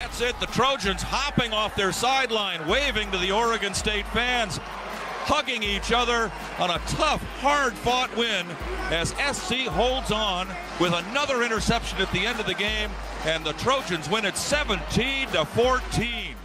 That's it. The Trojans hopping off their sideline, waving to the Oregon State fans, hugging each other on a tough, hard fought win as SC holds on with another interception at the end of the game, and the Trojans win it 17 to 14.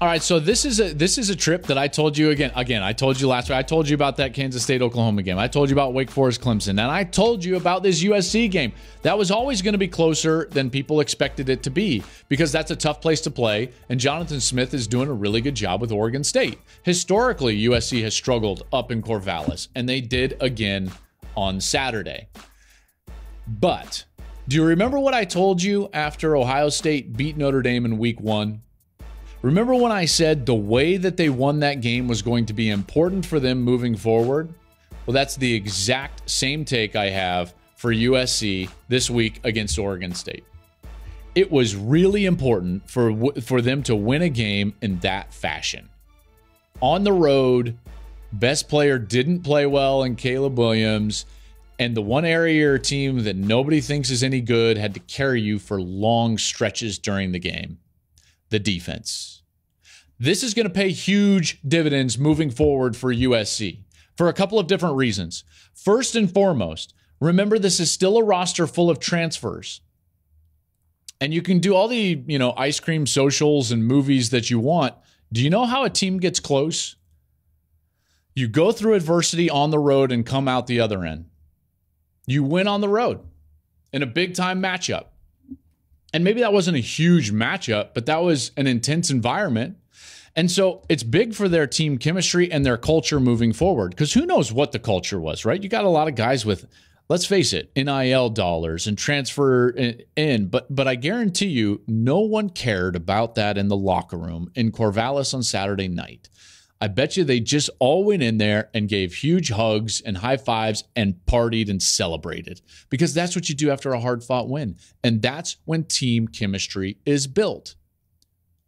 All right, so this is a this is a trip that I told you again. Again, I told you last week. I told you about that Kansas State Oklahoma game. I told you about Wake Forest Clemson, and I told you about this USC game. That was always going to be closer than people expected it to be because that's a tough place to play, and Jonathan Smith is doing a really good job with Oregon State. Historically, USC has struggled up in Corvallis, and they did again on Saturday. But do you remember what I told you after Ohio State beat Notre Dame in week 1? Remember when I said the way that they won that game was going to be important for them moving forward? Well, that's the exact same take I have for USC this week against Oregon State. It was really important for for them to win a game in that fashion. On the road, best player didn't play well in Caleb Williams, and the one area or team that nobody thinks is any good had to carry you for long stretches during the game the defense. This is going to pay huge dividends moving forward for USC for a couple of different reasons. First and foremost, remember this is still a roster full of transfers. And you can do all the, you know, ice cream socials and movies that you want. Do you know how a team gets close? You go through adversity on the road and come out the other end. You win on the road in a big time matchup. And maybe that wasn't a huge matchup, but that was an intense environment. And so it's big for their team chemistry and their culture moving forward. Because who knows what the culture was, right? You got a lot of guys with, let's face it, NIL dollars and transfer eh, in. But but I guarantee you, no one cared about that in the locker room in Corvallis on Saturday night. I bet you they just all went in there and gave huge hugs and high fives and partied and celebrated because that's what you do after a hard fought win. And that's when team chemistry is built.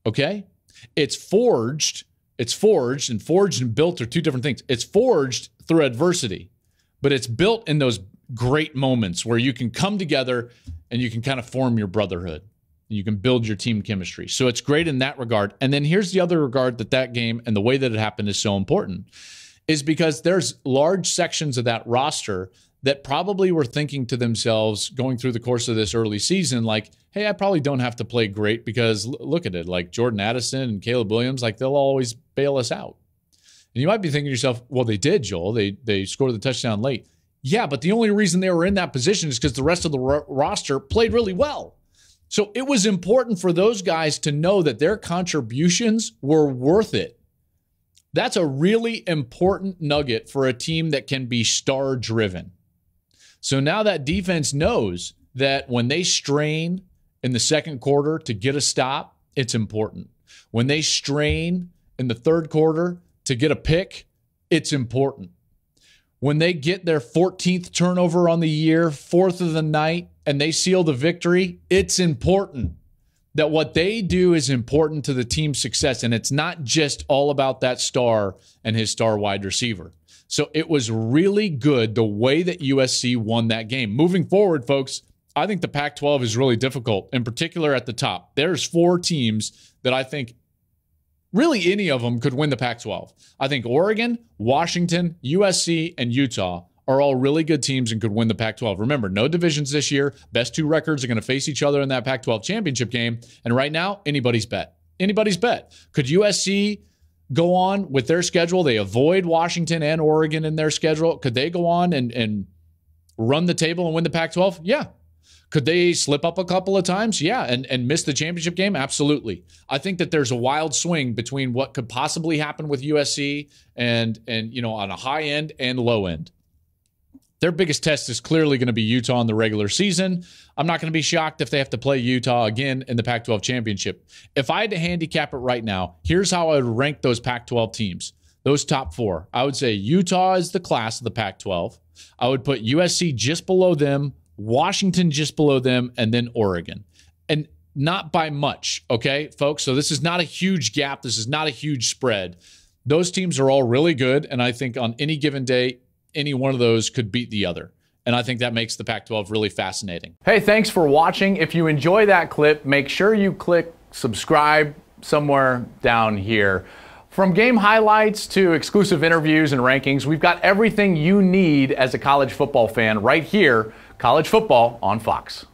Okay? It's forged. It's forged and forged and built are two different things. It's forged through adversity, but it's built in those great moments where you can come together and you can kind of form your brotherhood you can build your team chemistry. So it's great in that regard. And then here's the other regard that that game and the way that it happened is so important is because there's large sections of that roster that probably were thinking to themselves going through the course of this early season, like, hey, I probably don't have to play great because l- look at it, like Jordan Addison and Caleb Williams, like they'll always bail us out. And you might be thinking to yourself, well, they did, Joel. They they scored the touchdown late. Yeah, but the only reason they were in that position is because the rest of the ro- roster played really well. So it was important for those guys to know that their contributions were worth it. That's a really important nugget for a team that can be star driven. So now that defense knows that when they strain in the second quarter to get a stop, it's important. When they strain in the third quarter to get a pick, it's important when they get their 14th turnover on the year, fourth of the night, and they seal the victory, it's important that what they do is important to the team's success. And it's not just all about that star and his star wide receiver. So it was really good the way that USC won that game. Moving forward, folks, I think the Pac 12 is really difficult, in particular at the top. There's four teams that I think really any of them could win the Pac 12. I think Oregon, Washington, USC, and Utah are all really good teams and could win the Pac 12. Remember, no divisions this year. Best two records are going to face each other in that Pac 12 championship game. And right now, anybody's bet. Anybody's bet. Could USC go on with their schedule? They avoid Washington and Oregon in their schedule. Could they go on and, and run the table and win the Pac 12? Yeah, could they slip up a couple of times? Yeah, and, and miss the championship game? Absolutely. I think that there's a wild swing between what could possibly happen with USC and and you know on a high end and low end. Their biggest test is clearly going to be Utah in the regular season. I'm not going to be shocked if they have to play Utah again in the Pac 12 championship. If I had to handicap it right now, here's how I would rank those Pac 12 teams, those top four. I would say Utah is the class of the Pac 12. I would put USC just below them, Washington just below them, and then Oregon. And not by much, okay, folks? So this is not a huge gap. This is not a huge spread. Those teams are all really good. And I think on any given day, any one of those could beat the other. And I think that makes the Pac 12 really fascinating. Hey, thanks for watching. If you enjoy that clip, make sure you click subscribe somewhere down here. From game highlights to exclusive interviews and rankings, we've got everything you need as a college football fan right here College football on Fox.